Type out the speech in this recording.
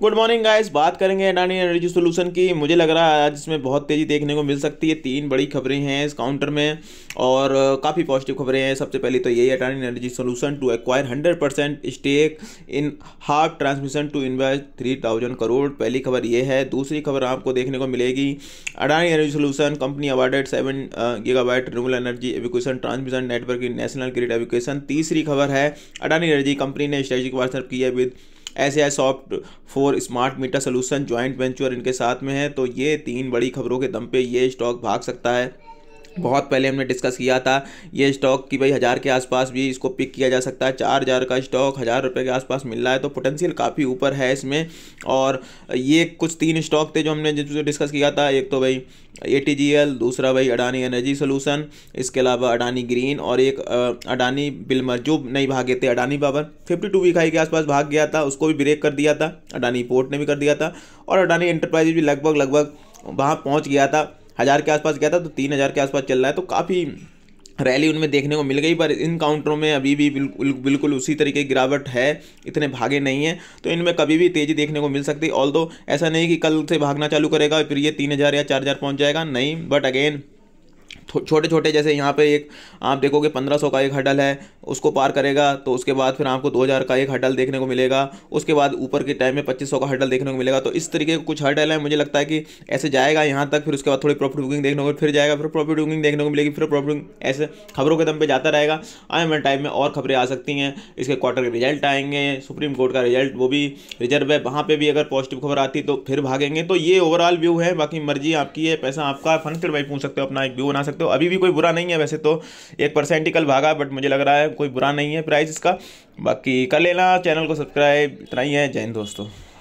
good morning guys बात करेंगे Adani energy solution की मुझे लग रहा है आज इसमें बहुत तेज़ी देखने को मिल सकती है तीन बड़ी खबरें हैं इस काउंटर में और काफ़ी पॉजिटिव खबरें हैं सबसे पहली तो यही है Adani energy solution to acquire hundred percent stake in half transmission to invest three thousand crore पहली खबर ये है दूसरी खबर आपको देखने को मिलेगी Adani energy solution company awarded seven gigawatt renewable energy evacuation transmission network in national grid evacuation तीसरी खबर है अडानी एनर्जी कंपनी ने स्ट्रेटिक पार्टनर किया with Esyasoft for smart meter solution joint venture इनके साथ में है तो ये तीन बड़ी खबरों के दम पे ये स्टॉक भाग सकता है बहुत पहले हमने डिस्कस किया था ये स्टॉक कि भाई हज़ार के आसपास भी इसको पिक किया जा सकता है चार हज़ार का स्टॉक हज़ार रुपये के आसपास मिल रहा है तो पोटेंशियल काफ़ी ऊपर है इसमें और ये कुछ तीन स्टॉक थे जो हमने जिससे डिस्कस किया था एक तो भाई ए दूसरा भाई अडानी एनर्जी सोलूसन इसके अलावा अडानी ग्रीन और एक अडानी बिलमर जो नहीं भागे थे अडानी बाबर फिफ्टी टू के आसपास भाग गया था उसको भी ब्रेक कर दिया था अडानी पोर्ट ने भी कर दिया था और अडानी इंटरप्राइजेज भी लगभग लगभग वहाँ पहुँच गया था हज़ार के आसपास गया था तो तीन हज़ार के आसपास चल रहा है तो काफ़ी रैली उनमें देखने को मिल गई पर इन काउंटरों में अभी भी बिल्कुल बिल्कुल उसी तरीके की गिरावट है इतने भागे नहीं है तो इनमें कभी भी तेज़ी देखने को मिल सकती ऑल ऐसा नहीं कि कल से भागना चालू करेगा फिर ये तीन हज़ार या चार हज़ार पहुँच जाएगा नहीं बट अगेन छोटे छोटे जैसे यहाँ पे एक आप देखोगे 1500 का एक हटल है उसको पार करेगा तो उसके बाद फिर आपको 2000 का एक हटल देखने को मिलेगा उसके बाद ऊपर के टाइम में 2500 का हटल देखने को मिलेगा तो इस तरीके के कुछ हटल है मुझे लगता है कि ऐसे जाएगा यहाँ तक फिर उसके बाद थोड़ी प्रॉफिट बुकिंग देखने को फिर जाएगा फिर प्रॉफिट बुकिंग देखने को मिलेगी फिर प्रॉफिट ऐसे खबरों के दम पर जाता रहेगा आए वाले टाइम में और खबरें आ सकती हैं इसके क्वार्टर के रिजल्ट आएंगे सुप्रीम कोर्ट का रिजल्ट वो भी रिजर्व है वहाँ पर भी अगर पॉजिटिव खबर आती तो फिर भागेंगे तो ये ओवरऑल व्यू है बाकी मर्जी आपकी है पैसा आपका फन भाई पूछ सकते हो अपना एक व्यू बना सकते हो सकते हो अभी भी कोई बुरा नहीं है वैसे तो एक परसेंट ही कल भागा बट मुझे लग रहा है कोई बुरा नहीं है प्राइस इसका बाकी कर लेना चैनल को सब्सक्राइब इतना ही है जय हिंद दोस्तों